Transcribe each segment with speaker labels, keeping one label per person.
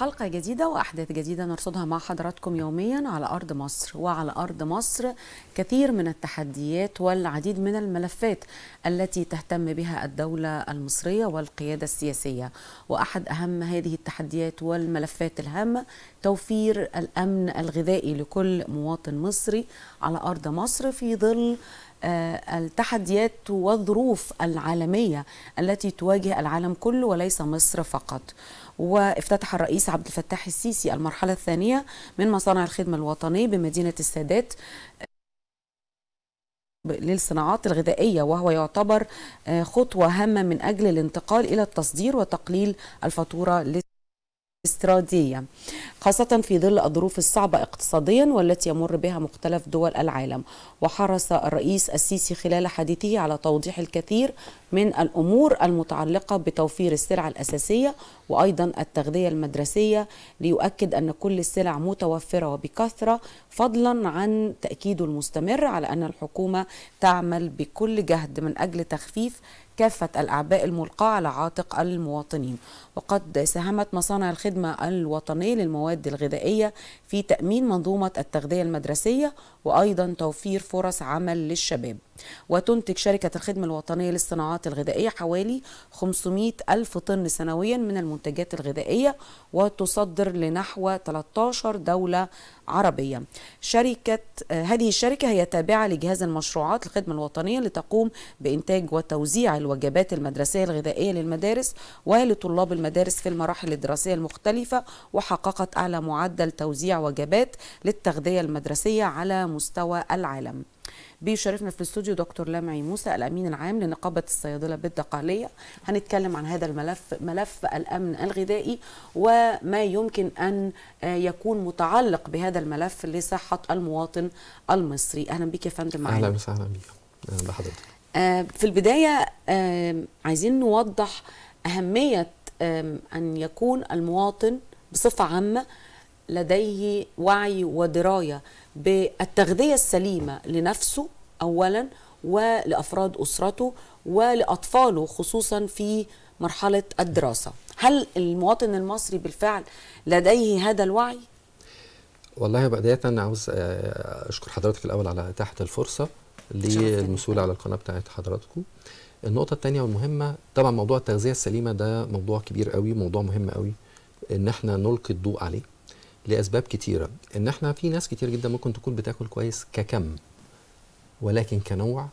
Speaker 1: حلقة جديدة وأحداث جديدة نرصدها مع حضراتكم يوميا على أرض مصر وعلى أرض مصر كثير من التحديات والعديد من الملفات التي تهتم بها الدولة المصرية والقيادة السياسية وأحد أهم هذه التحديات والملفات الهامة توفير الأمن الغذائي لكل مواطن مصري على أرض مصر في ظل آه، التحديات والظروف العالمية التي تواجه العالم كله وليس مصر فقط وافتتح الرئيس عبد الفتاح السيسي المرحلة الثانية من مصانع الخدمة الوطني بمدينة السادات للصناعات الغذائية وهو يعتبر آه، خطوة هامة من أجل الانتقال إلى التصدير وتقليل الفاتورة استرادية خاصة في ظل الظروف الصعبة اقتصاديا والتي يمر بها مختلف دول العالم وحرص الرئيس السيسي خلال حديثه على توضيح الكثير من الأمور المتعلقة بتوفير السلع الأساسية وأيضا التغذية المدرسية ليؤكد أن كل السلع متوفرة وبكثرة فضلا عن تأكيده المستمر على أن الحكومة تعمل بكل جهد من أجل تخفيف كافة الأعباء الملقاة على عاتق المواطنين وقد ساهمت مصانع الخدمة الوطنية للمواد الغذائية في تأمين منظومة التغذية المدرسية وأيضا توفير فرص عمل للشباب وتنتج شركة الخدمة الوطنية للصناعات الغذائية حوالي 500 ألف طن سنويا من المنتجات الغذائية وتصدر لنحو 13 دولة عربية شركة هذه الشركة هي تابعة لجهاز المشروعات الخدمة الوطنية لتقوم بإنتاج وتوزيع الوجبات المدرسية الغذائية للمدارس ولطلاب المدارس في المراحل الدراسية المختلفة وحققت أعلى معدل توزيع وجبات للتغذية المدرسية على مستوى العالم بيشرفنا في الاستوديو دكتور لامعي موسى الامين العام لنقابه الصيادله بالدقاليه هنتكلم عن هذا الملف ملف الامن الغذائي وما يمكن ان يكون متعلق بهذا الملف لصحه المواطن المصري اهلا بك يا فندم معانا اهلا وسهلا
Speaker 2: بك اهلا بحضرتك
Speaker 1: آه، في البدايه آه، عايزين نوضح اهميه أن يكون المواطن بصفة عامة لديه وعي ودراية بالتغذية السليمة لنفسه أولا ولأفراد أسرته ولأطفاله خصوصا في مرحلة الدراسة هل المواطن المصري بالفعل لديه هذا الوعي؟
Speaker 2: والله بداية أنا عاوز آه، أشكر حضرتك الأول على إتاحة الفرصة للمسؤول على القناة بتاعت حضراتكم النقطه الثانيه والمهمه طبعا موضوع التغذيه السليمه ده موضوع كبير قوي موضوع مهم قوي ان احنا نلقي الضوء عليه لاسباب كتيره ان احنا في ناس كتير جدا ممكن تكون بتاكل كويس ككم ولكن كنوع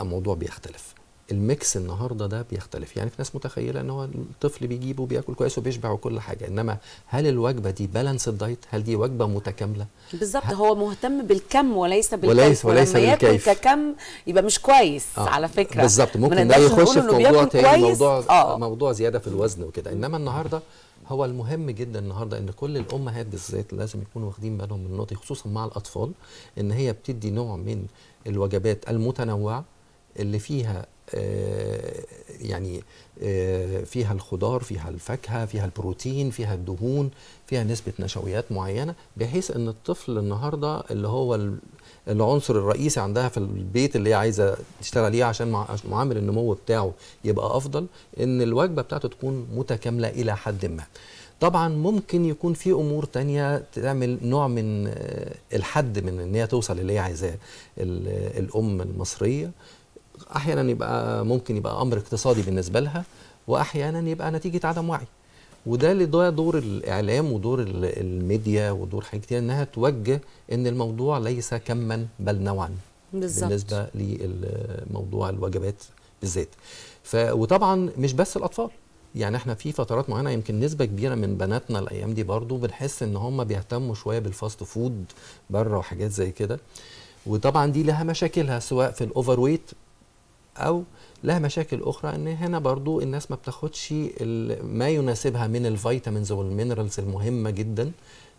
Speaker 2: الموضوع بيختلف الميكس النهارده ده بيختلف يعني في ناس متخيله ان هو الطفل بيجيبه وبياكل كويس وبيشبع وكل حاجه انما هل الوجبه دي بالانس الدايت هل دي وجبه متكامله
Speaker 1: بالظبط هو مهتم بالكم وليس بالكيف وليس وليس بالكيف ككم يبقى مش كويس آه. على فكره بالظبط ممكن ده يخش في موضوع تاني موضوع
Speaker 2: آه. موضوع زياده في الوزن وكده انما النهارده هو المهم جدا النهارده ان كل الامهات بالذات لازم يكونوا واخدين بالهم من النقطه خصوصا مع الاطفال ان هي بتدي نوع من الوجبات المتنوعه اللي فيها آه، يعني آه، فيها الخضار فيها الفاكهه فيها البروتين فيها الدهون فيها نسبه نشويات معينه بحيث ان الطفل النهارده اللي هو العنصر الرئيسي عندها في البيت اللي هي عايزه تشتغل عليه عشان معامل النمو بتاعه يبقى افضل ان الوجبه بتاعته تكون متكامله الى حد ما طبعا ممكن يكون في امور تانية تعمل نوع من آه، الحد من ان هي توصل اللي هي عايزاه الام المصريه احيانا يبقى ممكن يبقى امر اقتصادي بالنسبه لها واحيانا يبقى نتيجه عدم وعي وده اللي ده دور الاعلام ودور الميديا ودور حاجات كتير انها توجه ان الموضوع ليس كما بل نوعا بالزبط. بالنسبه لموضوع الوجبات بالذات ف وطبعا مش بس الاطفال يعني احنا في فترات معينه يمكن نسبه كبيره من بناتنا الايام دي برضو بنحس ان هم بيهتموا شويه بالفاست فود بره وحاجات زي كده وطبعا دي لها مشاكلها سواء في الاوفر ويت او لها مشاكل اخرى ان هنا برضو الناس ما بتاخدش ما يناسبها من الفيتامينز والمينرالز المهمه جدا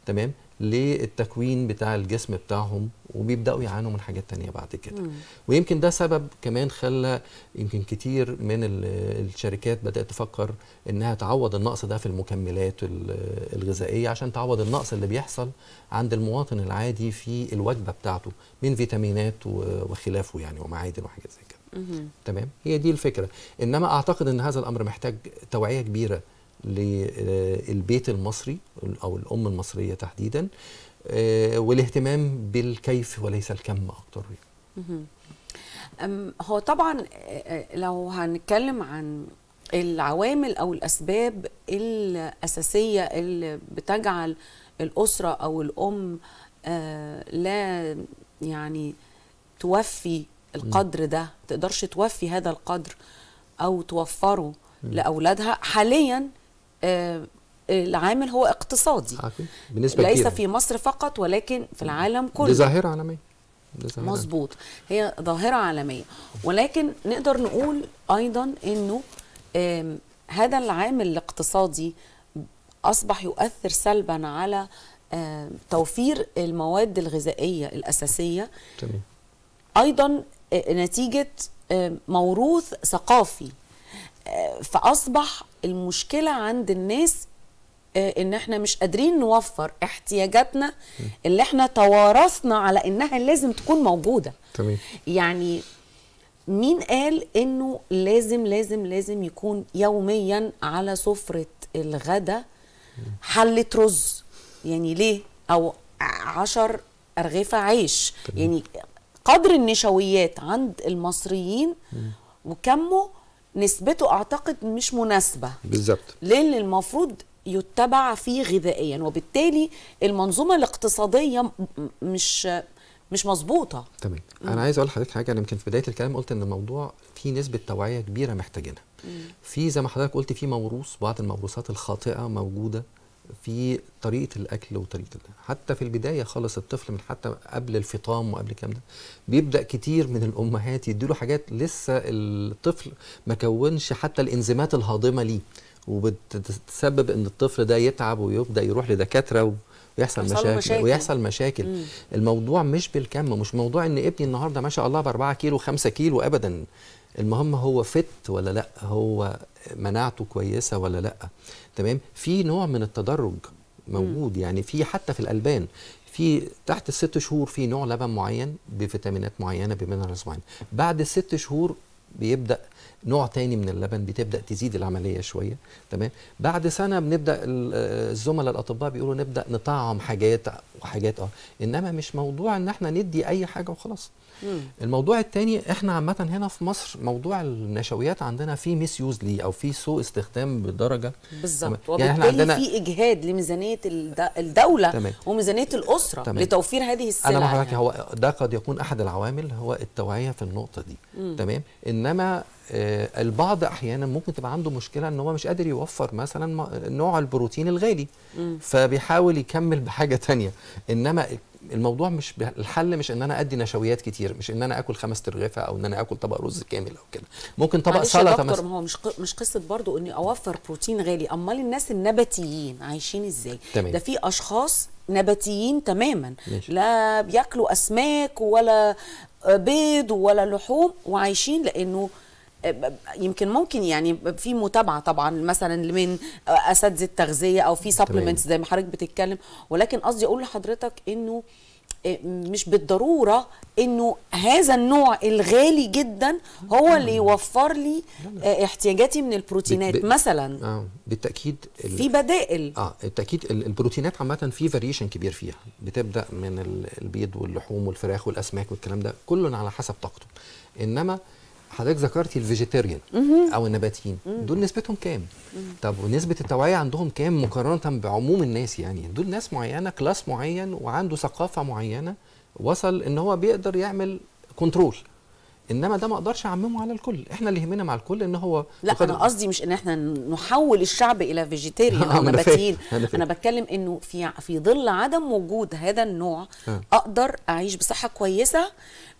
Speaker 2: تمام للتكوين بتاع الجسم بتاعهم وبيبداوا يعانوا من حاجات تانية بعد كده مم. ويمكن ده سبب كمان خلى يمكن كتير من الشركات بدات تفكر انها تعوض النقص ده في المكملات الغذائيه عشان تعوض النقص اللي بيحصل عند المواطن العادي في الوجبه بتاعته من فيتامينات وخلافه يعني ومعادن وحاجات زي كده تمام هي دي الفكره انما اعتقد ان هذا الامر محتاج توعيه كبيره للبيت آه، المصري او الام المصريه تحديدا آه، والاهتمام بالكيف وليس الكم اكتر
Speaker 1: هو طبعا آه، لو هنتكلم عن العوامل او الاسباب الاساسيه اللي بتجعل الاسره او الام لا يعني توفي القدر ده تقدرش توفي هذا القدر او توفره لاولادها حاليا آه، العامل هو اقتصادي
Speaker 2: بالنسبة ليس كيرا. في
Speaker 1: مصر فقط ولكن في العالم كله دي ظاهرة
Speaker 2: عالمية مظبوط
Speaker 1: هي ظاهرة عالمية ولكن نقدر نقول أيضا أنه هذا العامل الاقتصادي أصبح يؤثر سلبا على توفير المواد الغذائية الأساسية تمام. أيضا نتيجه موروث ثقافي آه، فاصبح المشكله عند الناس آه، ان احنا مش قادرين نوفر احتياجاتنا اللي احنا توارثنا على انها لازم تكون موجوده تمام يعني مين قال انه لازم لازم لازم يكون يوميا على سفره الغداء حله رز يعني ليه او عشر ارغفه عيش تمام. يعني قدر النشويات عند المصريين وكمه نسبته اعتقد مش مناسبه بالظبط للي المفروض يتبع فيه غذائيا وبالتالي المنظومه الاقتصاديه مش مش مظبوطه
Speaker 2: تمام انا عايز اقول لحضرتك حاجه انا يمكن في بدايه الكلام قلت ان الموضوع في نسبه توعيه كبيره محتاجينها في زي ما حضرتك قلت في موروث بعض الموروثات الخاطئه موجوده في طريقه الاكل وطريقه حتى في البدايه خالص الطفل من حتى قبل الفطام وقبل الكلام ده بيبدا كتير من الامهات يديله حاجات لسه الطفل ما كونش حتى الانزيمات الهاضمه ليه وبتسبب ان الطفل ده يتعب ويبدا يروح لدكاتره و... ويحصل مشاكل, مشاكل ويحصل مشاكل مم. الموضوع مش بالكم مش موضوع ان ابني النهارده ما شاء الله ب 4 كيلو 5 كيلو ابدا المهم هو فت ولا لا هو مناعته كويسه ولا لا تمام في نوع من التدرج موجود يعني في حتى في الالبان في تحت الست شهور في نوع لبن معين بفيتامينات معينه بمنرالز معين بعد الست شهور بيبدا نوع تاني من اللبن بتبدا تزيد العمليه شويه تمام بعد سنه بنبدا الزملاء الاطباء بيقولوا نبدا نطعم حاجات وحاجات اه انما مش موضوع ان احنا ندي اي حاجه وخلاص مم. الموضوع الثاني احنا عامه هنا في مصر موضوع النشويات عندنا في ميس يوز ليه او في سوء استخدام بدرجه بالظبط يعني احنا عندنا في اجهاد
Speaker 1: لميزانيه الدوله تمام. وميزانيه الاسره تمام. لتوفير هذه السلع انا يعني.
Speaker 2: هو ده قد يكون احد العوامل هو التوعيه في النقطه دي مم. تمام انما آه البعض احيانا ممكن تبقى عنده مشكله ان هو مش قادر يوفر مثلا نوع البروتين الغالي مم. فبيحاول يكمل بحاجه تانية انما الموضوع مش الحل مش ان انا ادي نشويات كتير مش ان انا اكل خمس ترغيفه او ان انا اكل طبق رز كامل او كده ممكن طبق سلطه مثلا
Speaker 1: ما هو مش مش قصه برضو اني اوفر بروتين غالي امال الناس النباتيين عايشين ازاي تمام. ده في اشخاص نباتيين تماما ماشي. لا بياكلوا اسماك ولا بيض ولا لحوم وعايشين لانه يمكن ممكن يعني في متابعه طبعا مثلا من اساتذه التغذيه او في سبلمنتس زي ما حضرتك بتتكلم ولكن قصدي اقول لحضرتك انه آه، مش بالضروره انه هذا النوع الغالي جدا هو اللي يوفر لي آه، احتياجاتي من البروتينات بت... مثلا
Speaker 2: اه بالتاكيد ال... في
Speaker 1: بدائل اه
Speaker 2: بالتاكيد البروتينات عامه في فاريشن كبير فيها بتبدا من البيض واللحوم والفراخ والاسماك والكلام ده كل على حسب طاقته انما آه حضرتك ذكرتي الفيجيتيريان او النباتيين دول نسبتهم كام طب ونسبه التوعيه عندهم كام مقارنه بعموم الناس يعني دول ناس معينه كلاس معين وعنده ثقافه معينه وصل ان هو بيقدر يعمل كنترول انما ده ما اقدرش اعممه على الكل احنا اللي يهمنا مع الكل ان هو لا انا قصدي مش ان احنا نحول الشعب الى فيجيتيريان او نباتيين انا
Speaker 1: بتكلم انه في في ظل عدم وجود هذا النوع آه. اقدر اعيش بصحه كويسه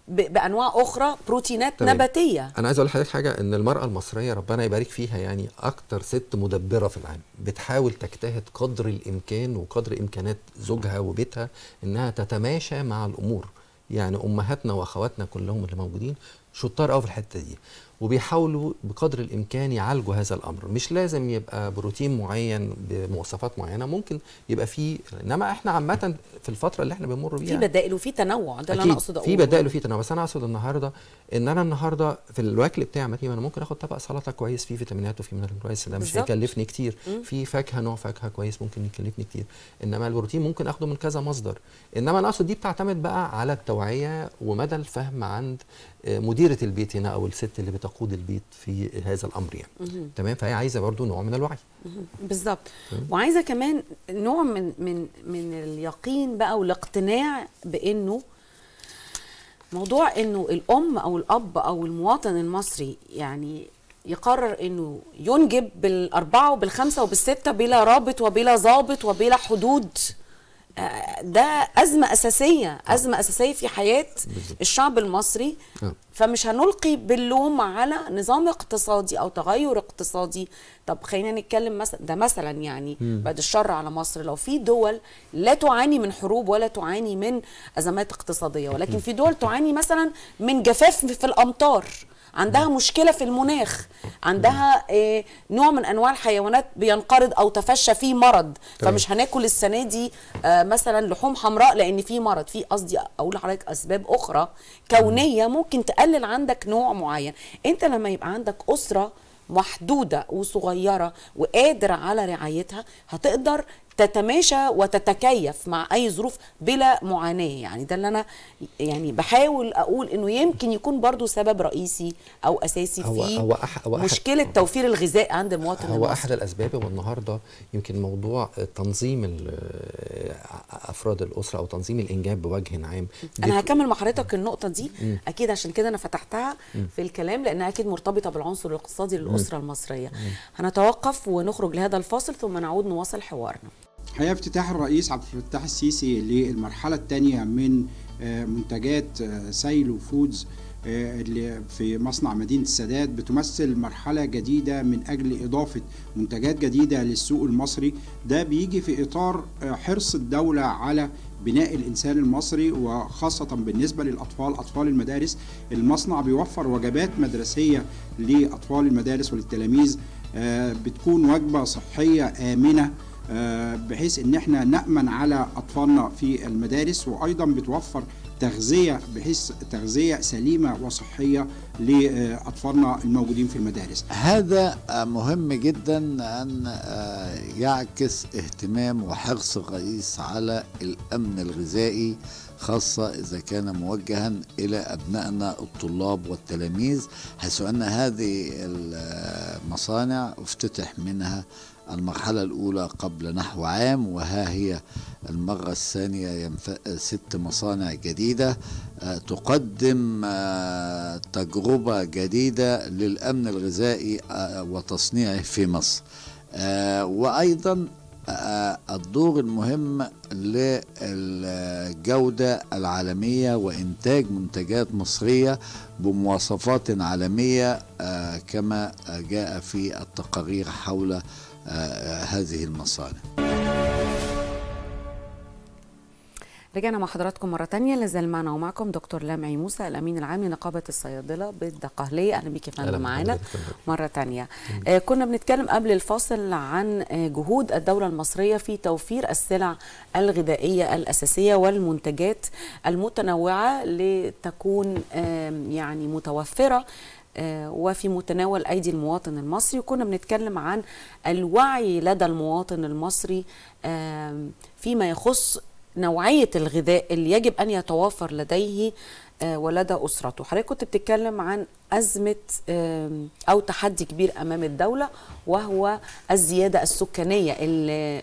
Speaker 1: بانواع اخرى بروتينات طبعًا. نباتيه
Speaker 2: انا عايز اقول لحضرتك حاجه ان المراه المصريه ربنا يبارك فيها يعني اكتر ست مدبره في العالم بتحاول تجتهد قدر الامكان وقدر امكانات زوجها وبيتها انها تتماشى مع الامور يعني امهاتنا واخواتنا كلهم اللي موجودين شطار قوي في الحته دي وبيحاولوا بقدر الامكان يعالجوا هذا الامر مش لازم يبقى بروتين معين بمواصفات معينه ممكن يبقى فيه انما احنا عامه في الفتره اللي احنا بنمر بيها في
Speaker 1: بدائل وفي تنوع ده اللي انا اقصده اقوله في بدائل
Speaker 2: وفي تنوع بس انا اقصد النهارده ان انا النهارده في الاكل بتاعي ما انا ممكن اخد طبق سلطه كويس فيه فيتامينات وفيه مينرال كويس ده مش هيكلفني كتير في فاكهه نوع فاكهه كويس ممكن يكلفني كتير انما البروتين ممكن اخده من كذا مصدر انما انا اقصد دي بتعتمد بقى على التوعيه ومدى الفهم عند آه، مديره البيت هنا او الست اللي تقود البيت في هذا الامر يعني مه. تمام فهي عايزه برضو نوع من الوعي
Speaker 1: بالظبط وعايزه كمان نوع من من من اليقين بقى والاقتناع بانه موضوع انه الام او الاب او المواطن المصري يعني يقرر انه ينجب بالاربعه وبالخمسه وبالسته بلا رابط وبلا ظابط وبلا حدود ده أزمة أساسية أزمة أساسية في حياة الشعب المصري آه. فمش هنلقي باللوم على نظام اقتصادي أو تغير اقتصادي طب خلينا نتكلم مثلا ده مثلا يعني بعد الشر على مصر لو في دول لا تعاني من حروب ولا تعاني من أزمات اقتصادية ولكن في دول تعاني مثلا من جفاف في الأمطار عندها مشكله في المناخ عندها آه، نوع من انواع الحيوانات بينقرض او تفشى فيه مرض طيب. فمش هناكل السنه دي آه، مثلا لحوم حمراء لان في مرض في قصدي اقول لحضرتك اسباب اخرى كونيه ممكن تقلل عندك نوع معين انت لما يبقى عندك اسره محدوده وصغيره وقادر على رعايتها هتقدر تتماشى وتتكيف مع اي ظروف بلا معاناه يعني ده اللي انا يعني بحاول اقول انه يمكن يكون برضو سبب رئيسي او اساسي هو في هو أح هو أح مشكله أح توفير الغذاء عند المواطن هو احد
Speaker 2: الاسباب والنهارده يمكن موضوع تنظيم افراد الاسره او تنظيم الانجاب بوجه عام انا هكمل
Speaker 1: مع حضرتك النقطه دي مم. اكيد عشان كده انا فتحتها مم. في الكلام لانها اكيد مرتبطه بالعنصر الاقتصادي للاسره مم. المصريه مم. هنتوقف ونخرج لهذا الفاصل ثم نعود نواصل حوارنا
Speaker 2: الحقيقه افتتاح الرئيس عبد الفتاح السيسي للمرحله الثانيه من آه، منتجات آه، سايلو فودز اللي في مصنع مدينة السادات بتمثل مرحلة جديدة من أجل إضافة منتجات جديدة للسوق المصري ده بيجي في إطار آه، حرص الدولة على بناء الإنسان المصري وخاصة بالنسبة للأطفال أطفال المدارس المصنع بيوفر وجبات مدرسية لأطفال المدارس وللتلاميذ آه، بتكون وجبة صحية آمنة بحيث ان احنا نامن على اطفالنا في المدارس وايضا بتوفر تغذيه بحيث تغذيه سليمه وصحيه لاطفالنا الموجودين في المدارس. هذا مهم جدا ان آه، يعكس اهتمام وحرص الرئيس على الامن الغذائي خاصة إذا كان موجها إلى أبنائنا الطلاب والتلاميذ حيث أن هذه المصانع افتتح منها المرحلة الأولى قبل نحو عام وها هي المرة الثانية ست مصانع جديدة آه، تقدم آه، تجربة جديدة للأمن الغذائي آه، وتصنيعه في مصر وأيضا الدور المهم للجودة العالمية وإنتاج منتجات مصرية بمواصفات عالمية كما جاء في التقارير حول هذه المصانع
Speaker 1: رجعنا مع حضراتكم مرة تانية لازال معنا ومعكم دكتور لامعي موسى الأمين العام لنقابة الصيادلة بالدقهلية أهلا بيك يا فندم معانا مرة تانية آه كنا بنتكلم قبل الفاصل عن آه، جهود الدولة المصرية في توفير السلع الغذائية الأساسية والمنتجات المتنوعة لتكون آه يعني متوفرة آه، وفي متناول ايدي المواطن المصري وكنا بنتكلم عن الوعي لدى المواطن المصري فيما يخص نوعيه الغذاء اللي يجب ان يتوافر لديه آه، ولدى اسرته حضرتك كنت بتتكلم عن ازمه او تحدي كبير امام الدوله وهو الزياده السكانيه اللي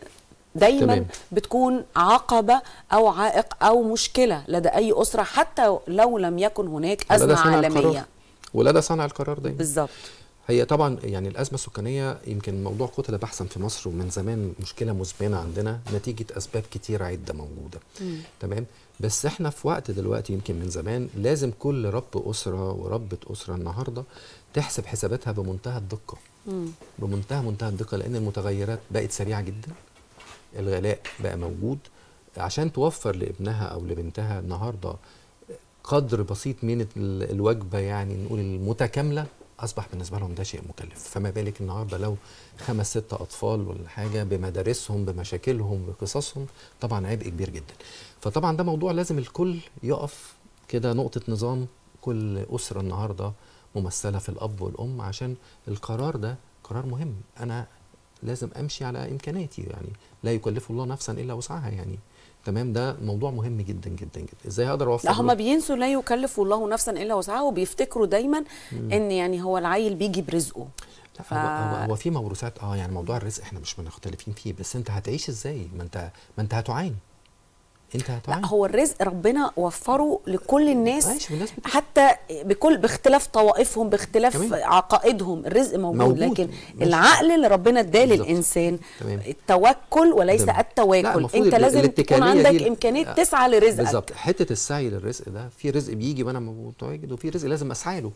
Speaker 1: دايما تمام. بتكون عقبه او عائق او مشكله لدى اي اسره حتى لو لم يكن هناك ازمه عالميه
Speaker 2: ولا ده صنع القرار ده بالظبط هي طبعا يعني الازمه السكانيه يمكن موضوع كتله بحثا في مصر ومن زمان مشكله مزمنه عندنا نتيجه اسباب كتير عده موجوده مم. تمام بس احنا في وقت دلوقتي يمكن من زمان لازم كل رب اسره وربه اسره النهارده تحسب حساباتها بمنتهى الدقه بمنتهى منتهى الدقه لان المتغيرات بقت سريعه جدا الغلاء بقى موجود عشان توفر لابنها او لبنتها النهارده قدر بسيط من الوجبه يعني نقول المتكامله اصبح بالنسبه لهم ده شيء مكلف فما بالك النهارده لو خمس ست اطفال ولا حاجه بمدارسهم بمشاكلهم بقصصهم طبعا عبء كبير جدا فطبعا ده موضوع لازم الكل يقف كده نقطه نظام كل اسره النهارده ممثله في الاب والام عشان القرار ده قرار مهم انا لازم امشي على امكاناتي يعني لا يكلف الله نفسا الا وسعها يعني تمام ده موضوع مهم جدا جدا جدا ازاي هقدر اوفر لا هم
Speaker 1: بينسوا لا يكلف الله نفسا الا وسعها وبيفتكروا دايما مم. ان يعني هو العيل بيجي برزقه
Speaker 2: لا ف... هو هو في موروثات اه يعني موضوع الرزق احنا مش مختلفين فيه بس انت هتعيش ازاي ما انت ما انت هتعاني انت
Speaker 1: لا هو الرزق ربنا وفره لكل الناس حتى بكل باختلاف طوائفهم باختلاف تمام. عقائدهم الرزق موجود, موجود. لكن ماشي. العقل اللي ربنا اداه للانسان تمام. التوكل وليس تمام. التواكل انت لازم تكون عندك دي... امكانيه آه، تسعى لرزقك بالظبط
Speaker 2: حته السعي للرزق ده في رزق بيجي وانا متواجد وفي رزق لازم اسعى له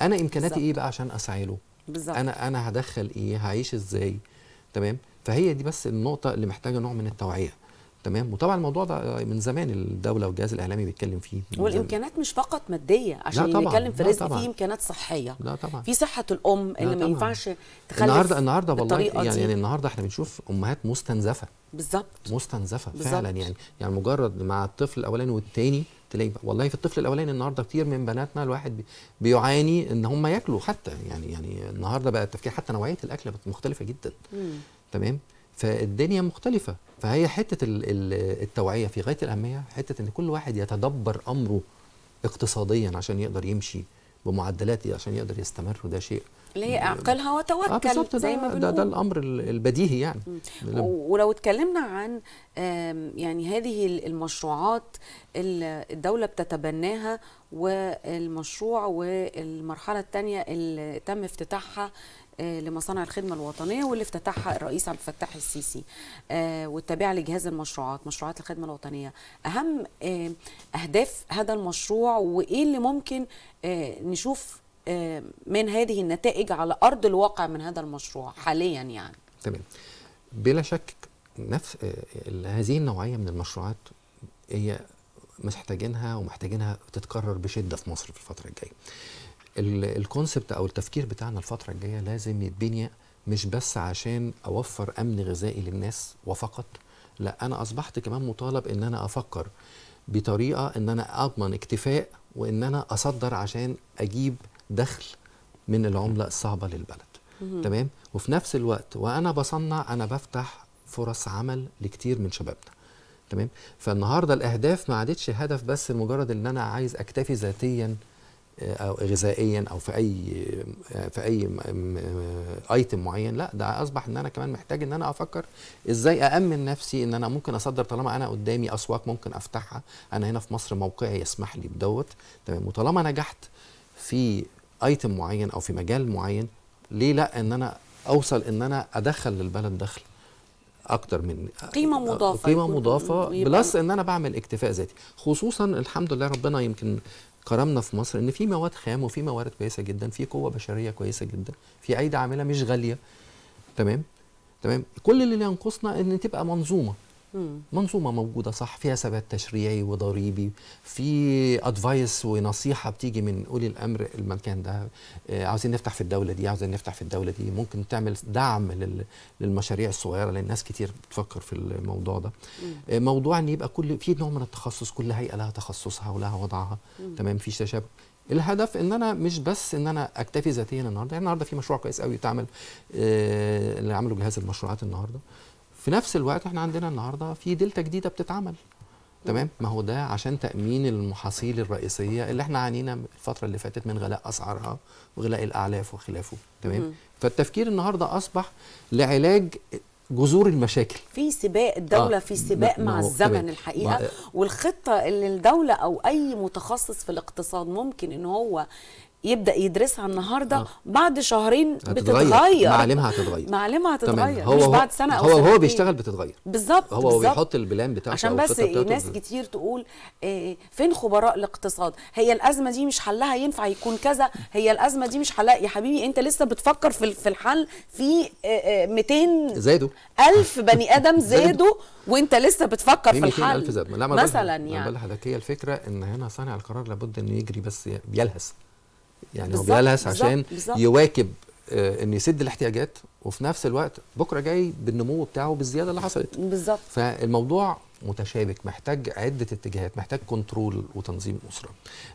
Speaker 2: انا امكاناتي ايه بقى عشان اسعى له بالظبط انا انا هدخل ايه هعيش ازاي تمام فهي دي بس النقطه اللي محتاجه نوع من التوعيه تمام وطبعا الموضوع ده من زمان الدوله والجهاز الاعلامي بيتكلم فيه والامكانات
Speaker 1: مش فقط ماديه عشان نتكلم في رزق في امكانات صحيه لا طبعا في صحه الام اللي ما ينفعش تخلف النهارده النهارده والله يعني, يعني
Speaker 2: النهارده احنا بنشوف امهات مستنزفه بالظبط مستنزفه بالزبط. فعلا يعني يعني مجرد مع الطفل الاولاني والثاني تلاقي والله في الطفل الاولاني النهارده كتير من بناتنا الواحد بيعاني ان هم ياكلوا حتى يعني يعني النهارده بقى التفكير حتى نوعيه الاكل مختلفه جدا مم. تمام فالدنيا مختلفه فهي حته التوعيه في غايه الاهميه حته ان كل واحد يتدبر امره اقتصاديا عشان يقدر يمشي بمعدلات عشان يقدر يستمر وده شيء
Speaker 1: اللي هي اعقلها آه، وتوكل آه زي ما بنقول ده, ده الامر
Speaker 2: البديهي يعني
Speaker 1: ولو اتكلمنا عن يعني هذه المشروعات اللي الدوله بتتبناها والمشروع والمرحله الثانيه اللي تم افتتاحها آه، لمصانع الخدمة الوطنية واللي افتتحها الرئيس عبد الفتاح السيسي آه، والتابعة لجهاز المشروعات مشروعات الخدمة الوطنية أهم آه، أهداف هذا المشروع وإيه اللي ممكن نشوف من هذه النتائج على أرض الواقع من هذا المشروع حاليا يعني
Speaker 2: تمام بلا شك نفس هذه النوعية من المشروعات هي محتاجينها ومحتاجينها تتكرر بشدة في مصر في الفترة الجاية الكونسبت او التفكير بتاعنا الفتره الجايه لازم يتبني مش بس عشان اوفر امن غذائي للناس وفقط لا انا اصبحت كمان مطالب ان انا افكر بطريقه ان انا اضمن اكتفاء وان انا اصدر عشان اجيب دخل من العمله الصعبه للبلد تمام وفي نفس الوقت وانا بصنع انا بفتح فرص عمل لكتير من شبابنا تمام فالنهارده الاهداف ما عادتش هدف بس مجرد ان انا عايز اكتفي ذاتيا او غذائيا او في اي في اي ايتم معين لا ده اصبح ان انا كمان محتاج ان انا افكر ازاي اامن نفسي ان انا ممكن اصدر طالما انا قدامي اسواق ممكن افتحها انا هنا في مصر موقعي يسمح لي بدوت تمام وطالما نجحت في ايتم معين او في مجال معين ليه لا ان انا اوصل ان انا ادخل للبلد دخل اكتر من
Speaker 1: قيمه آه، مضافه قيمه مضافه بلس
Speaker 2: ان انا بعمل اكتفاء ذاتي خصوصا الحمد لله ربنا يمكن كرمنا في مصر ان في مواد خام وفي موارد كويسه جدا في قوه بشريه كويسه جدا في ايدي عامله مش غاليه تمام تمام كل اللي ينقصنا ان تبقى منظومه منظومه موجوده صح فيها ثبات تشريعي وضريبي في ادفايس ونصيحه بتيجي من اولي الامر المكان ده آه، عاوزين نفتح في الدوله دي عاوزين نفتح في الدوله دي ممكن تعمل دعم للمشاريع الصغيره لان ناس كتير بتفكر في الموضوع ده آه، موضوع ان يبقى كل في نوع من التخصص كل هيئه لها تخصصها ولها وضعها تمام في تشابه الهدف ان انا مش بس ان انا اكتفي ذاتيا النهارده يعني النهارده في مشروع كويس قوي اتعمل آه، اللي عمله جهاز المشروعات النهارده في نفس الوقت احنا عندنا النهارده في دلتا جديده بتتعمل تمام ما هو ده عشان تامين المحاصيل الرئيسيه اللي احنا عانينا الفتره اللي فاتت من غلاء اسعارها وغلاء الاعلاف وخلافه تمام فالتفكير النهارده اصبح لعلاج جذور المشاكل في سباق الدوله آه في سباق مع الزمن تمام. الحقيقه
Speaker 1: والخطه اللي الدوله او اي متخصص في الاقتصاد ممكن ان هو يبدا يدرسها النهارده آه. بعد شهرين بتتغير
Speaker 2: معالمها هتتغير معالمها هتتغير هو مش بعد سنه او هو سنة هو بيشتغل بتتغير بالظبط هو بالزبط. بيحط البلان بتاعته عشان بس ناس
Speaker 1: كتير تقول إيه فين خبراء الاقتصاد هي الازمه دي مش حلها ينفع يكون كذا هي الازمه دي مش حلها يا حبيبي انت لسه بتفكر في في الحل في 200 آه، آه، زادوا 1000 بني ادم زادوا وانت لسه بتفكر في الحل زادوا مثلا يعني بل
Speaker 2: هي الفكره ان هنا صانع القرار لابد انه يجري بس يلهث يعني هو بيلهس عشان بالزبط. يواكب آه انه يسد الاحتياجات وفي نفس الوقت بكره جاي بالنمو بتاعه بالزياده اللي حصلت بالظبط فالموضوع متشابك محتاج عده اتجاهات محتاج كنترول وتنظيم اسره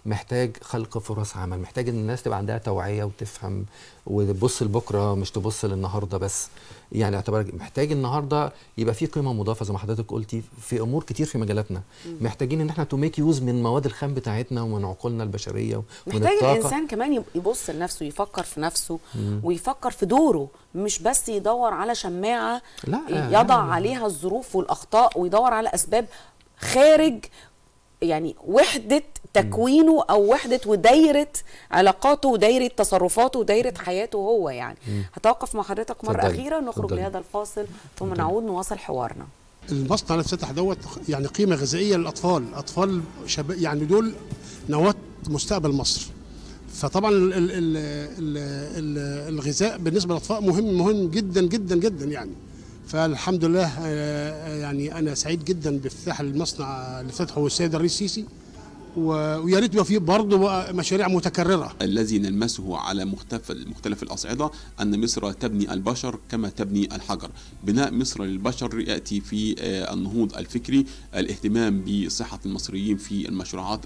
Speaker 2: محتاج خلق فرص عمل محتاج ان الناس تبقى عندها توعيه وتفهم وتبص لبكره مش تبص للنهارده بس يعني اعتبرك محتاج النهارده يبقى في قيمه مضافه زي ما حضرتك قلتي في امور كتير في مجالاتنا محتاجين ان احنا تو ميك يوز من مواد الخام بتاعتنا ومن عقولنا البشريه ومن محتاج الانسان
Speaker 1: كمان يبص لنفسه يفكر في نفسه مم. ويفكر في دوره مش بس يدور على شماعه لا يضع لا. عليها الظروف والاخطاء ويدور على اسباب خارج يعني وحده تكوينه م. او وحده ودايره علاقاته ودايره تصرفاته ودايره حياته هو يعني م. هتوقف مع حضرتك مره فضل. اخيره نخرج فضل. لهذا الفاصل ثم نعود نواصل حوارنا
Speaker 3: المصنع اللي اتفتح دوت يعني قيمه غذائيه للاطفال اطفال شباب يعني دول نواه مستقبل مصر فطبعا ال ال ال الغذاء بالنسبه للاطفال مهم مهم جدا جدا جدا يعني فالحمد لله آه، آه، يعني انا سعيد جدا بافتتاح المصنع اللي فتحه السيد الرئيس السيسي ويا ريت يبقى فيه برضه مشاريع متكرره. الذي نلمسه على مختلف مختلف الاصعده ان مصر تبني البشر كما تبني الحجر، بناء مصر للبشر ياتي في آه، النهوض الفكري، الاهتمام بصحه المصريين في المشروعات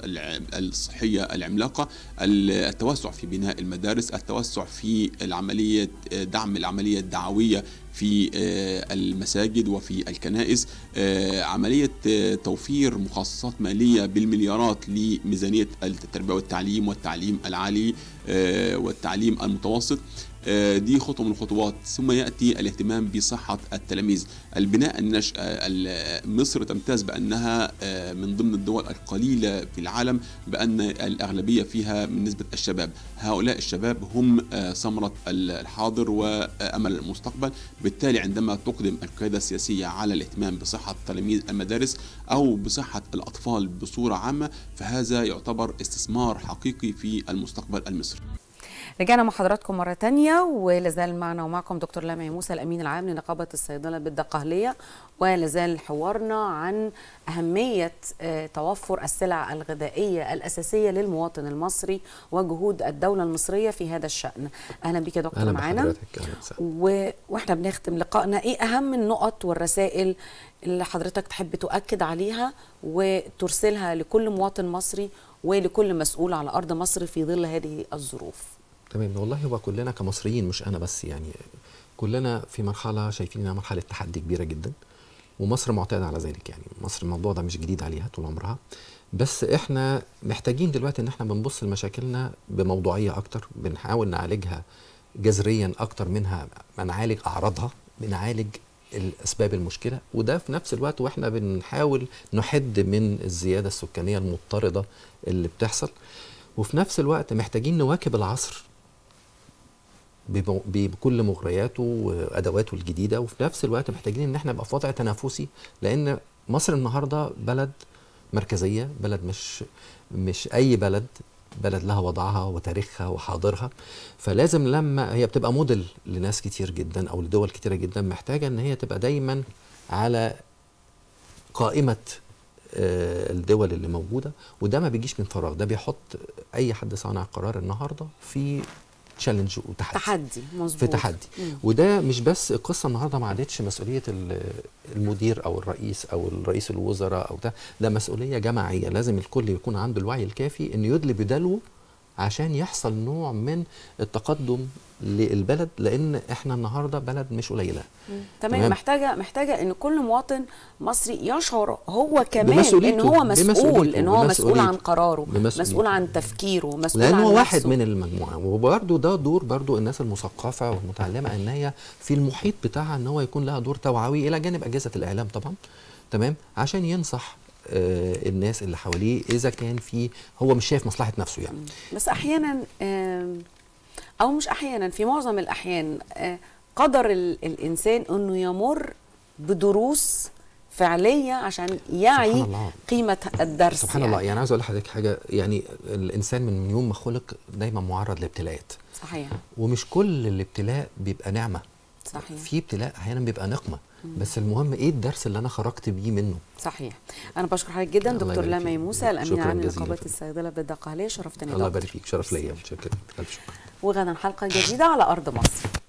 Speaker 3: الصحيه العملاقه، التوسع في بناء المدارس، التوسع في العمليه دعم العمليه الدعويه في آه، المساجد وفي الكنائس آه، عملية آه، توفير مخصصات مالية بالمليارات لميزانية التربية والتعليم والتعليم العالي والتعليم المتوسط آه، دي خطوه من الخطوات ثم ياتي الاهتمام بصحه التلاميذ البناء النشأة مصر تمتاز بأنها آه، من ضمن الدول القليلة في العالم بأن الأغلبية فيها من نسبة الشباب هؤلاء الشباب هم آه، ثمرة الحاضر وأمل المستقبل بالتالي عندما تقدم القيادة السياسية على الاهتمام بصحة تلاميذ المدارس أو بصحة الأطفال بصورة عامة فهذا يعتبر استثمار حقيقي في المستقبل المصري
Speaker 1: رجعنا مع حضراتكم مرة تانية ولازال معنا ومعكم دكتور لامعي موسى الأمين العام لنقابة الصيدلة بالدقهلية ولازال حوارنا عن أهمية آه، توفر السلع الغذائية الأساسية للمواطن المصري وجهود الدولة المصرية في هذا الشأن أهلا بك يا دكتور معانا و... وإحنا بنختم لقائنا إيه أهم النقط والرسائل اللي حضرتك تحب تؤكد عليها وترسلها لكل مواطن مصري ولكل مسؤول على أرض مصر في ظل هذه الظروف
Speaker 2: تمام والله هو كلنا كمصريين مش انا بس يعني كلنا في مرحله شايفين انها مرحله تحدي كبيره جدا ومصر معتاده على ذلك يعني مصر الموضوع ده مش جديد عليها طول عمرها بس احنا محتاجين دلوقتي ان احنا بنبص لمشاكلنا بموضوعيه اكتر بنحاول نعالجها جذريا اكتر منها نعالج اعراضها بنعالج الاسباب المشكله وده في نفس الوقت واحنا بنحاول نحد من الزياده السكانيه المضطرده اللي بتحصل وفي نفس الوقت محتاجين نواكب العصر بكل مغرياته وادواته الجديده وفي نفس الوقت محتاجين ان احنا نبقى في وضع تنافسي لان مصر النهارده بلد مركزيه بلد مش مش اي بلد بلد لها وضعها وتاريخها وحاضرها فلازم لما هي بتبقى موديل لناس كتير جدا او لدول كتيره جدا محتاجه ان هي تبقى دايما على قائمه آه، الدول اللي موجوده وده ما بيجيش من فراغ ده بيحط اي حد صانع قرار النهارده في تشالنج وتحدي
Speaker 1: تحدي مظبوط في تحدي مم.
Speaker 2: وده مش بس القصه النهارده ما عادتش مسؤوليه المدير او الرئيس او الرئيس الوزراء او ده ده مسؤوليه جماعيه لازم الكل يكون عنده الوعي الكافي انه يدلي بدلوه عشان يحصل نوع من التقدم للبلد لان احنا النهارده بلد مش قليله
Speaker 1: تمام محتاجه محتاجه ان كل مواطن مصري يشعر هو كمان ان هو مسؤول ان هو مسؤول عن قراره مسؤول عن تفكيره مسؤول لانه عن واحد من
Speaker 2: المجموعه وبرده ده دور برده الناس المثقفه والمتعلمه ان هي في المحيط بتاعها ان هو يكون لها دور توعوي الى جانب اجهزه الاعلام طبعا تمام عشان ينصح آه، الناس اللي حواليه اذا كان في هو مش شايف مصلحه نفسه يعني
Speaker 1: بس احيانا او مش احيانا في معظم الاحيان آه، قدر الانسان انه يمر بدروس فعليه عشان يعي قيمه الدرس سبحان يعني. الله
Speaker 2: يعني, يعني عايز اقول لحضرتك حاجه يعني الانسان من يوم ما خلق دايما معرض لابتلاءات صحيح ومش كل الابتلاء بيبقى نعمه صحيح في ابتلاء احيانا بيبقى نقمه بس المهم ايه الدرس اللي انا خرجت بيه منه
Speaker 1: صحيح انا بشكر حضرتك جدا دكتور لامي موسى الامين العام لنقابه الصيدله بالدقهليه شرفتني الله يبارك
Speaker 2: فيك شرف ليا شكرا الف
Speaker 1: شكر وغدا حلقه جديده على ارض مصر